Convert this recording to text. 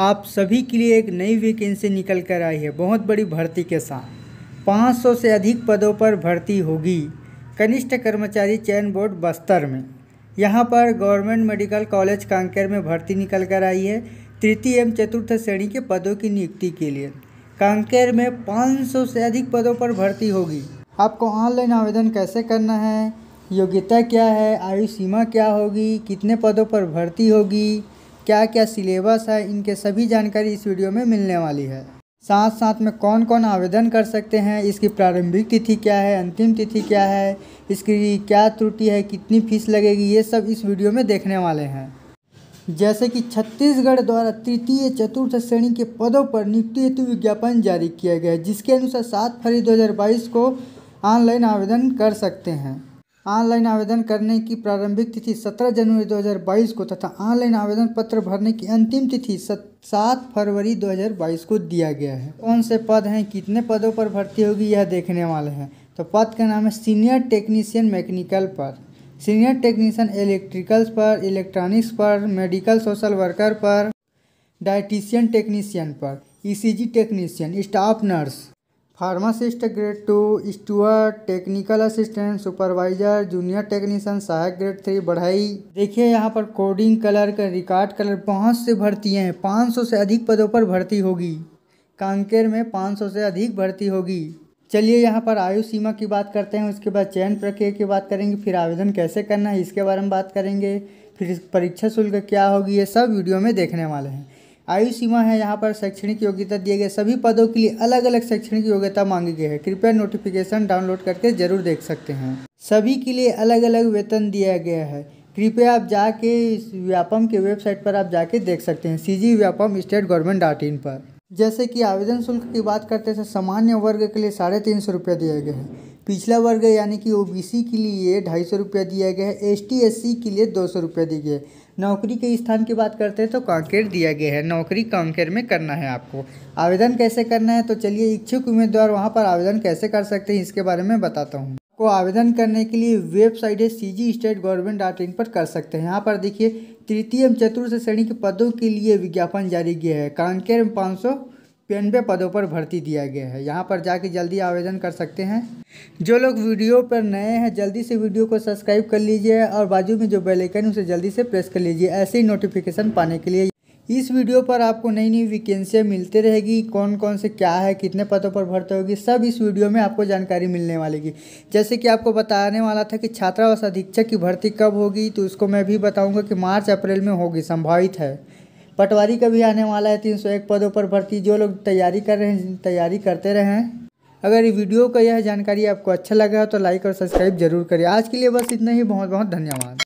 आप सभी के लिए एक नई वैकेंसी निकल कर आई है बहुत बड़ी भर्ती के साथ 500 से अधिक पदों पर भर्ती होगी कनिष्ठ कर्मचारी चयन बोर्ड बस्तर में यहाँ पर गवर्नमेंट मेडिकल कॉलेज कांकेर में भर्ती निकल कर आई है तृतीय एवं चतुर्थ श्रेणी के पदों की नियुक्ति के लिए कांकेर में 500 से अधिक पदों पर भर्ती होगी आपको ऑनलाइन आवेदन कैसे करना है योग्यता क्या है आयु सीमा क्या होगी कितने पदों पर भर्ती होगी क्या क्या सिलेबस है इनके सभी जानकारी इस वीडियो में मिलने वाली है साथ साथ में कौन कौन आवेदन कर सकते हैं इसकी प्रारंभिक तिथि क्या है अंतिम तिथि क्या है इसकी क्या त्रुटि है कितनी फीस लगेगी ये सब इस वीडियो में देखने वाले हैं जैसे कि छत्तीसगढ़ द्वारा तृतीय चतुर्थ श्रेणी के पदों पर नियुक्ति हेतु विज्ञापन जारी किया गया है जिसके अनुसार सात फरवरी 2022 को ऑनलाइन आवेदन कर सकते हैं ऑनलाइन आवेदन करने की प्रारंभिक तिथि 17 जनवरी 2022 को तथा ऑनलाइन आवेदन पत्र भरने की अंतिम तिथि सात फरवरी 2022 को दिया गया है कौन से पद हैं कितने पदों पर भर्ती होगी यह देखने वाले हैं तो पद का नाम है सीनियर टेक्नीशियन मैकेनिकल पर सीनियर टेक्नीशियन इलेक्ट्रिकल्स पर इलेक्ट्रॉनिक्स पर मेडिकल सोशल वर्कर पर डायटिशियन टेक्नीशियन पर E technician staff nurse pharmacist grade two स्टूअर technical assistant supervisor junior technician सहायक ग्रेड थ्री बढ़ाई देखिए यहाँ पर कोडिंग कलर का रिकॉर्ड कलर बहुत से भर्ती हैं पाँच सौ से अधिक पदों पर भर्ती होगी कांकेर में पाँच सौ से अधिक भर्ती होगी चलिए यहाँ पर आयु सीमा की बात करते हैं उसके बाद चयन प्रक्रिया की बात करेंगे फिर आवेदन कैसे करना है इसके बारे में बात करेंगे फिर परीक्षा शुल्क क्या होगी ये सब वीडियो में देखने वाले हैं आयु सीमा है यहाँ पर शैक्षणिक योग्यता दिए गए सभी पदों के लिए अलग अलग शैक्षणिक योग्यता मांगी गई है कृपया नोटिफिकेशन डाउनलोड करके जरूर देख सकते हैं सभी के लिए अलग अलग वेतन दिया गया है कृपया आप जाके इस व्यापम के वेबसाइट पर आप जाके देख सकते हैं C G Vyapam state government dot in पर जैसे कि आवेदन शुल्क की बात करते हैं सामान्य वर्ग के लिए साढ़े तीन सौ रुपया दिया गया है पिछला वर्ग यानी कि ओबीसी के लिए ढाई सौ रुपया दिया गया है एस टी के लिए दो सौ रुपया दिया गया है नौकरी के स्थान की बात करते हैं तो कांकेर दिया गया है नौकरी कांकेर में करना है आपको आवेदन कैसे करना है तो चलिए इच्छुक उम्मीदवार वहाँ पर आवेदन कैसे कर सकते हैं इसके बारे में बताता हूँ को आवेदन करने के लिए वेबसाइट है C G state government dot in पर कर सकते हैं यहाँ पर देखिए तृतीय एवं चतुर्थ श्रेणी के पदों के लिए विज्ञापन जारी किया है कांकेर में पाँच सौ बयानवे पदों पर भर्ती दिया गया है यहाँ पर जाके जल्दी आवेदन कर सकते हैं जो लोग वीडियो पर नए हैं जल्दी से वीडियो को सब्सक्राइब कर लीजिए और बाजू में जो बेलाइकन है उसे जल्दी से प्रेस कर लीजिए ऐसे ही नोटिफिकेशन पाने के लिए इस वीडियो पर आपको नई नई वैकेंसियाँ मिलते रहेगी कौन कौन से क्या है कितने पदों पर भर्ती होगी सब इस वीडियो में आपको जानकारी मिलने वाली की जैसे कि आपको बताने वाला था कि छात्रावास अधीक्षक की भर्ती कब होगी तो उसको मैं भी बताऊँगा कि मार्च अप्रैल में होगी संभावित है पटवारी का भी आने वाला है तीन सौ एक पदों पर भर्ती जो लोग तैयारी कर रहे हैं तैयारी करते रहें अगर ये वीडियो का यह जानकारी आपको अच्छा लगा तो लाइक और सब्सक्राइब जरूर करें आज के लिए बस इतना ही बहुत बहुत धन्यवाद